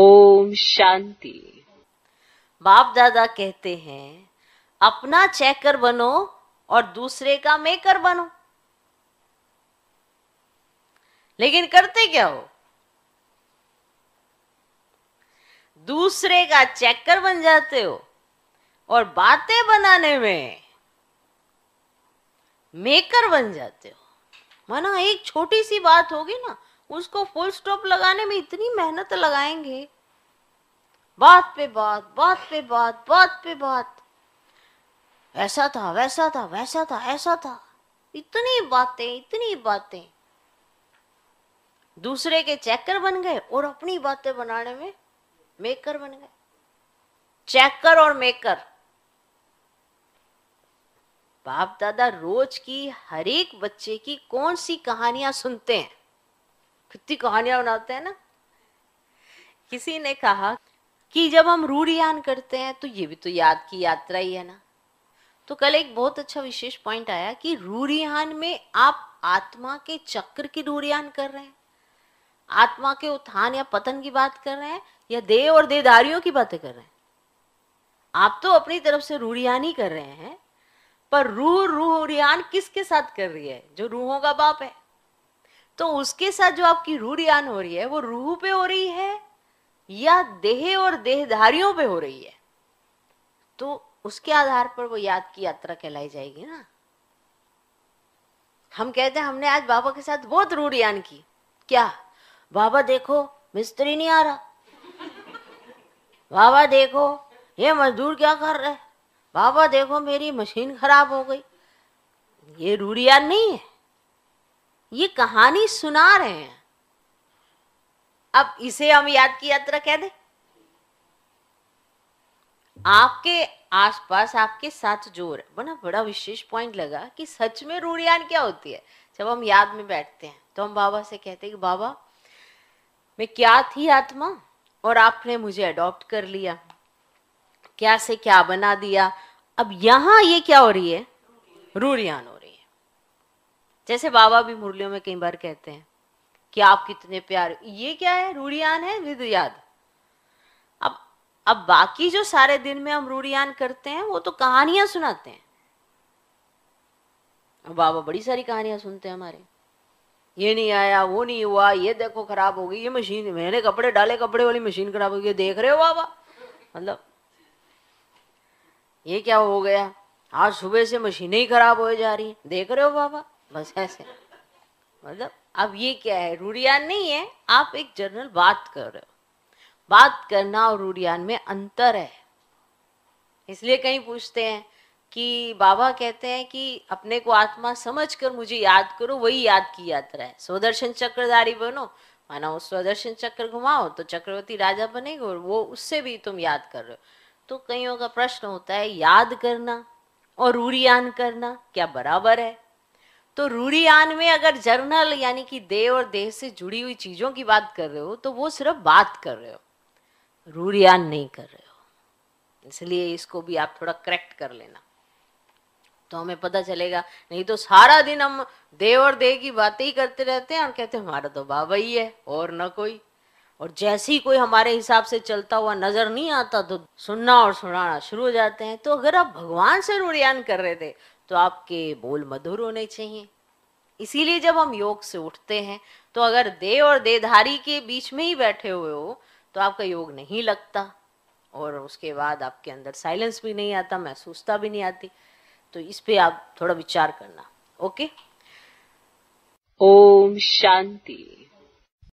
ओम शांति बाप दादा कहते हैं अपना चेकर बनो और दूसरे का मेकर बनो लेकिन करते क्या हो दूसरे का चेकर बन जाते हो और बातें बनाने में मेकर बन जाते हो माना एक छोटी सी बात होगी ना उसको फुल स्टॉप लगाने में इतनी मेहनत लगाएंगे बात पे बात बात पे बात बात पे बात ऐसा था वैसा था वैसा था ऐसा था इतनी बातें इतनी बातें दूसरे के चेकर बन गए और अपनी बातें बनाने में मेकर बन गए चेकर और मेकर बाप दादा रोज की हरेक बच्चे की कौन सी कहानियां सुनते हैं कितनी कहानियां बनाते हैं ना किसी ने कहा कि जब हम रूढ़ियान करते हैं तो ये भी तो याद की यात्रा ही है ना तो कल एक बहुत अच्छा विशेष पॉइंट आया कि रूढ़ियान में आप आत्मा के चक्र की रूढ़ियान कर रहे हैं आत्मा के उत्थान या पतन की बात कर रहे हैं या देह और देदारियों की बातें कर रहे हैं आप तो अपनी तरफ से रूढ़ियान ही कर रहे हैं पर रूह रूह रियान किसके साथ कर रही है जो रूहों का बाप है तो उसके साथ जो आपकी रूढ़ियान हो रही है वो रूह पे हो रही है या देह और देहधारियों पे हो रही है तो उसके आधार पर वो याद की यात्रा कहलाई जाएगी ना हम कहते हैं हमने आज बाबा के साथ बहुत रूढ़ियान की क्या बाबा देखो मिस्त्री नहीं आ रहा बाबा देखो ये मजदूर क्या कर रहे बाबा देखो मेरी मशीन खराब हो गई ये रूढ़ियान नहीं है ये कहानी सुना रहे हैं अब इसे हम याद की यात्रा कह दें आपके आसपास आपके साथ जोर बना बड़ा विशेष पॉइंट लगा कि सच में रूढ़ियान क्या होती है जब हम याद में बैठते हैं तो हम बाबा से कहते हैं कि बाबा मैं क्या थी आत्मा और आपने मुझे अडॉप्ट कर लिया क्या से क्या बना दिया अब यहां ये क्या हो रही है रूढ़ियान हो जैसे बाबा भी मुरलियों में कई बार कहते हैं कि आप कितने प्यार ये क्या है रूढ़ियान है विद याद अब अब बाकी जो सारे दिन में हम रूढ़ियान करते हैं वो तो कहानियां सुनाते हैं बाबा बड़ी सारी कहानियां सुनते हैं हमारे ये नहीं आया वो नहीं हुआ ये देखो खराब हो गई ये मशीन मैंने कपड़े डाले कपड़े वाली मशीन खराब हो गई देख रहे हो बाबा मतलब ये क्या हो गया आज सुबह से मशीनें ही खराब हो जा रही है देख रहे हो बाबा बस ऐसे मतलब अब ये क्या है रूढ़ियान नहीं है आप एक जनरल बात कर रहे हो बात करना और रूढ़ियान में अंतर है इसलिए कहीं पूछते हैं कि बाबा कहते हैं कि अपने को आत्मा समझ कर मुझे याद करो वही याद की यात्रा है स्वदर्शन चक्रधारी बनो माना उस स्वदर्शन चक्र घुमाओ तो चक्रवर्ती राजा बनेगा और वो उससे भी तुम याद कर रहे हो तो कईयों का प्रश्न होता है याद करना और रूढ़ियान करना क्या बराबर है तो रूढ़ियान में अगर जर्नल यानी कि देह और देह से जुड़ी हुई चीजों की बात कर रहे हो तो वो सिर्फ बात कर रहे हो रूढ़ियान नहीं कर रहे हो इसलिए इसको भी आप थोड़ा करेक्ट कर लेना तो हमें पता चलेगा नहीं तो सारा दिन हम देव और देह की बातें ही करते रहते हैं और कहते हैं हमारा तो बाबा ही है और ना कोई और जैसे ही कोई हमारे हिसाब से चलता हुआ नजर नहीं आता तो सुनना और सुनाना शुरू हो जाते हैं तो अगर आप भगवान से रूढ़ियान कर रहे थे तो आपके बोल मधुर होने चाहिए इसीलिए जब हम योग से उठते हैं तो अगर दे और देधारी के बीच में ही बैठे हुए हो तो आपका योग नहीं लगता और उसके बाद आपके अंदर साइलेंस भी नहीं आता महसूसता भी नहीं आती तो इस पे आप थोड़ा विचार करना ओके ओम शांति